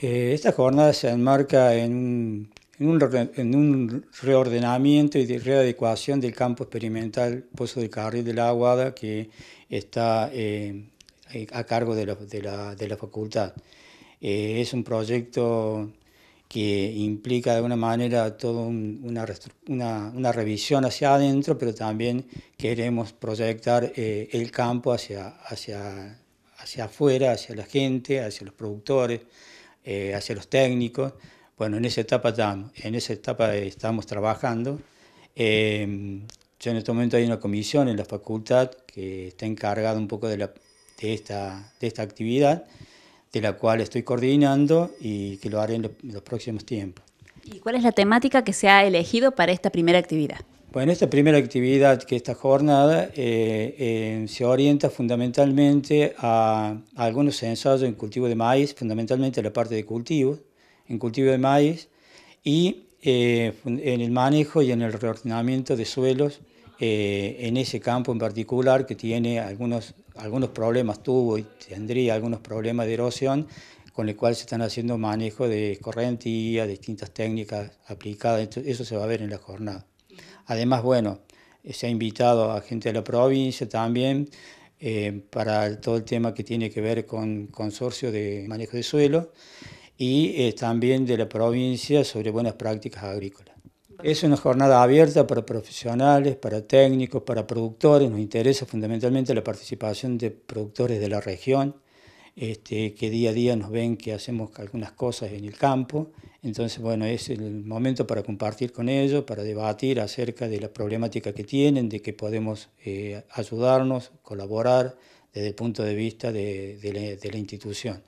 Eh, esta jornada se enmarca en un, reordenamiento y de readecuación del campo experimental Pozo del Carril de la Aguada que está eh, a cargo de la, facultad. Eh, es un proyecto que implica de una manera toda una, revisión hacia adentro, pero también queremos proyectar el campo hacia, hacia, hacia afuera, hacia la gente, hacia los productores. Eh, hacia los técnicos. Bueno, en esa etapa estamos, en esa etapa eh, estamos trabajando. Em, yo en este momento hay una comisión en la facultad que está encargada un poco de, la, de, esta, de esta actividad, de la cual estoy coordinando y que lo haré en los próximos tiempos. ¿Y cuál es la temática que se ha elegido para esta primera actividad? Bueno, esta primera actividad, que esta jornada, eh, eh, se orienta fundamentalmente a, algunos ensayos en cultivo de maíz, fundamentalmente la parte de cultivo, en cultivo de maíz, y eh, en el manejo y en el reordenamiento de suelos en ese campo en particular que tiene algunos, algunos problemas, tuvo y tendría algunos problemas de erosión, con el cual se están haciendo manejo de correntía, distintas técnicas aplicadas, eso se va a ver en la jornada. Además, bueno, se ha invitado a gente de la provincia también eh, para todo el tema que tiene que ver con consorcio de manejo de suelo y eh, también de la provincia sobre buenas prácticas agrícolas. Es una jornada abierta para profesionales, para técnicos, para productores. Nos interesa fundamentalmente la participación de productores de la región este, que día a día nos ven que hacemos algunas cosas en el campo. Entonces, bueno, es el momento para compartir con ellos, para debatir acerca de la problemática que tienen, de que podemos eh, ayudarnos, colaborar desde el punto de vista de la institución.